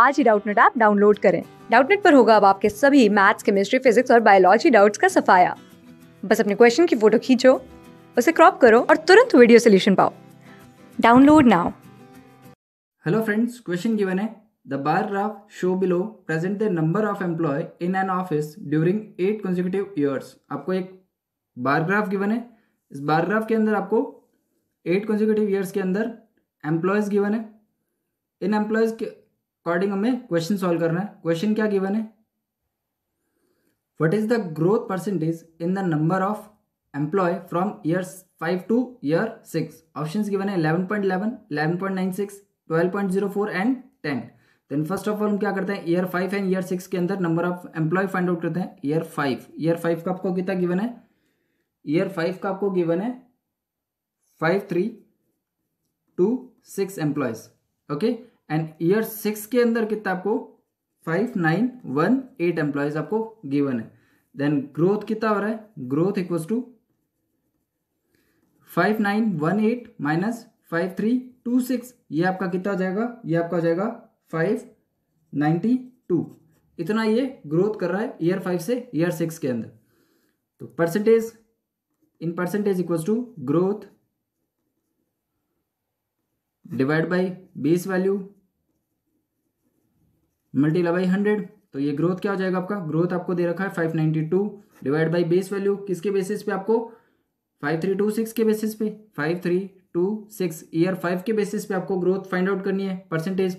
आज ही Doubtnut app download करें डाउटनेट पर होगा अब आपके सभी मैथ्स केमिस्ट्री फिजिक्स और बायोलॉजी डाउट्स का सफाया बस अपने क्वेश्चन की फोटो खींचो उसे क्रॉप करो और तुरंत वीडियो सोल्यूशन पाओ download now hello friends question given है the bar graph show below present the number of employ in an office during eight consecutive years. आपको एक बार ग्राफ गिवन है इस बार ग्राफ के अंदर आपको एट कंजिक्यूटिव ईयर्स के अंदर एम्प्लॉयज़ गिवन है इन एम्प्लॉयज़ के अकॉर्डिंग हमें क्वेश्चन सॉल्व करना है क्वेश्चन क्या गिवन है what is the growth percentage in the number of employ from year five to year six option given है eleven point eleven eleven point nine six twelve point zero four and ten then first of all हम क्या करते हैं year five and year six के अंदर number of employ find out करते हैं year five year five का आपको कितना गिवन है ईयर फाइव का आपको गिवन है five three two six employees okay and year six के अंदर कितना आपको five nine one eight employees आपको गिवन है देन ग्रोथ कितना हो रहा है growth equals to five nine one eight minus five three two six ये आपका कितना हो जाएगा ये आपका हो जाएगा फाइव नाइन्टी टू इतना ये ग्रोथ कर रहा है ईयर फाइव से ईयर सिक्स के अंदर तो percentage in percentage equals to growth divide by base value multiply by hundred तो ये ग्रोथ क्या हो जाएगा आपका ग्रोथ आपको दे रखा है five ninety two divide by base value किसके बेसिस पे आपको फाइव थ्री टू सिक्स के बेसिस पे five three two six year five के बेसिस पे आपको ग्रोथ फाइंड आउट करनी है परसेंटेज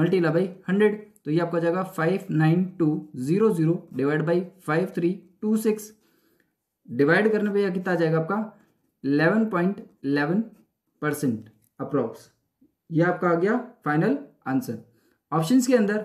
मल्टीप्लाई बाई हंड्रेड तो ये आपका जाएगा five nine two zero zero divide by five three two six divide करने पर कितना आ जाएगा आपका eleven point eleven percent approx ये आपका आ गया फाइनल आंसर ऑप्शंस के अंदर